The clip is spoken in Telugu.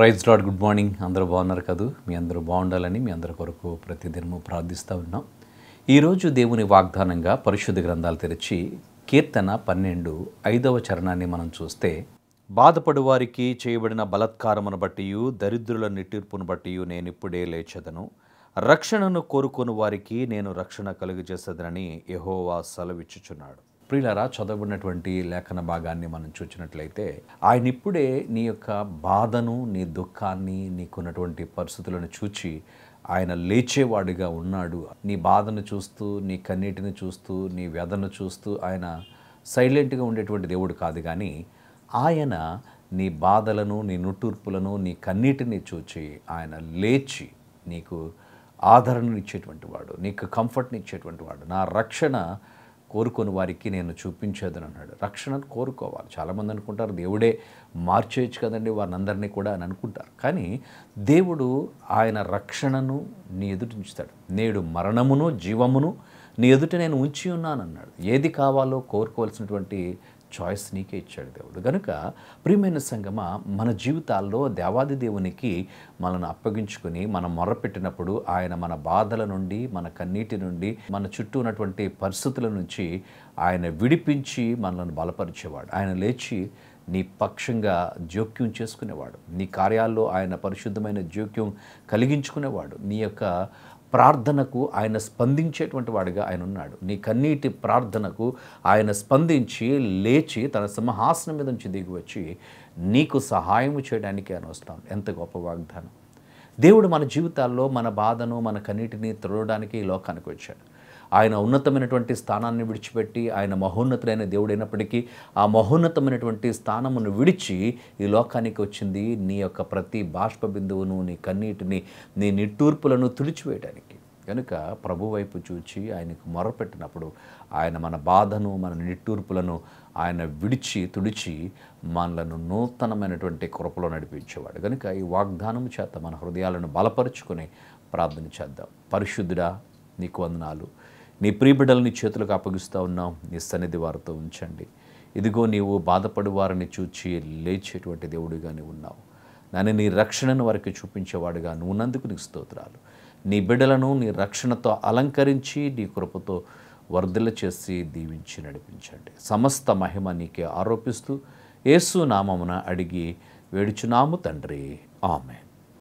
ప్రైజ్ లాడ్ గుడ్ మార్నింగ్ అందరూ బాగున్నారు కదూ మీ అందరూ బాగుండాలని మీ అందరి కొరకు ప్రతిదినము ప్రార్థిస్తూ ఉన్నాం ఈరోజు దేవుని వాగ్దానంగా పరిశుద్ధ గ్రంథాలు తెరిచి కీర్తన పన్నెండు ఐదవ చరణాన్ని మనం చూస్తే బాధపడు వారికి చేయబడిన బలత్కారమును బట్టి దరిద్రుల నిట్టిర్పును బట్టి నేను ఇప్పుడే లేచదను రక్షణను కోరుకుని వారికి నేను రక్షణ కలుగజేసేదనని యహోవా సెలవిచ్చుచున్నాడు ప్రియులరా చదవబడినటువంటి లేఖన భాగాన్ని మనం చూచినట్లయితే ఆయన ఇప్పుడే నీ యొక్క బాధను నీ దుఃఖాన్ని నీకున్నటువంటి పరిస్థితులను చూచి ఆయన లేచేవాడిగా ఉన్నాడు నీ బాధను చూస్తూ నీ కన్నీటిని చూస్తూ నీ వ్యధను చూస్తూ ఆయన సైలెంట్గా ఉండేటువంటి దేవుడు కాదు కానీ ఆయన నీ బాధలను నీ నుట్టూర్పులను నీ కన్నీటిని చూచి ఆయన లేచి నీకు ఆదరణనిచ్చేటువంటి వాడు నీకు కంఫర్ట్ని ఇచ్చేటువంటి వాడు నా రక్షణ కోరుకొని వారికి నేను చూపించేదని అన్నాడు రక్షణను కోరుకోవాలి చాలామంది అనుకుంటారు దేవుడే మార్చేయచ్చు కదండి వారిని అందరినీ కూడా అని అనుకుంటారు కానీ దేవుడు ఆయన రక్షణను నీ ఎదుటించుతాడు నేడు మరణమును జీవమును నీ ఎదుట నేను ఉంచి ఉన్నాను అన్నాడు ఏది కావాలో కోరుకోవాల్సినటువంటి చాయిస్ నీకే ఇచ్చాడు దేవుడు కనుక ప్రియమైన సంగమ మన జీవితాల్లో దేవాది దేవునికి మనల్ని అప్పగించుకుని మనం మొరపెట్టినప్పుడు ఆయన మన బాధల నుండి మన కన్నీటి నుండి మన చుట్టూ ఉన్నటువంటి పరిస్థితుల నుంచి ఆయన విడిపించి మనల్ని బలపరిచేవాడు ఆయన లేచి నీ పక్షంగా జోక్యం చేసుకునేవాడు నీ కార్యాల్లో ఆయన పరిశుద్ధమైన జోక్యం కలిగించుకునేవాడు నీ యొక్క ప్రార్థనకు ఆయన స్పందించేటువంటి వాడిగా ఆయన ఉన్నాడు నీ కన్నీటి ప్రార్థనకు ఆయన స్పందించి లేచి తన సింహాసనం మీద నుంచి దిగి వచ్చి నీకు సహాయం చేయడానికి ఆయన వస్తాం ఎంత గొప్ప వాగ్దానం దేవుడు మన జీవితాల్లో మన బాధను మన కన్నీటిని త్రోడడానికి ఈ లోకానికి వచ్చాడు ఆయన ఉన్నతమైనటువంటి స్థానాన్ని విడిచిపెట్టి ఆయన మహోన్నతుడైన దేవుడైనప్పటికీ ఆ మహోన్నతమైనటువంటి స్థానమును విడిచి ఈ లోకానికి వచ్చింది నీ యొక్క ప్రతి బాష్ప బిందువును నీ కన్నీటిని నీ నిట్టూర్పులను తుడిచివేయడానికి కనుక ప్రభు వైపు చూచి ఆయనకు మొరపెట్టినప్పుడు ఆయన మన బాధను మన నిట్టూర్పులను ఆయన విడిచి తుడిచి మనలను నూతనమైనటువంటి కృపలో నడిపించేవాడు కనుక ఈ వాగ్దానం చేత మన హృదయాలను బలపరుచుకొని ప్రార్థన చేద్దాం పరిశుద్ధుడా నీకు వందనాలు నీ ప్రియబిడ్డల్ని చేతులకు అప్పగిస్తూ ఉన్నాం నీ సన్నిధి వారితో ఉంచండి ఇదిగో నీవు బాధపడి వారిని చూచి లేచేటువంటి దేవుడిగా నీవు ఉన్నావు నన్ను నీ రక్షణను వారికి చూపించేవాడుగా నువ్వు నందుకు నీకు స్తోత్రాలు నీ బిడ్డలను నీ రక్షణతో అలంకరించి నీ కృపతో వర్ధల చేసి దీవించి నడిపించండి సమస్త మహిమ నీకే ఆరోపిస్తూ ఏసు నామమున అడిగి వేడుచునాము తండ్రి ఆమె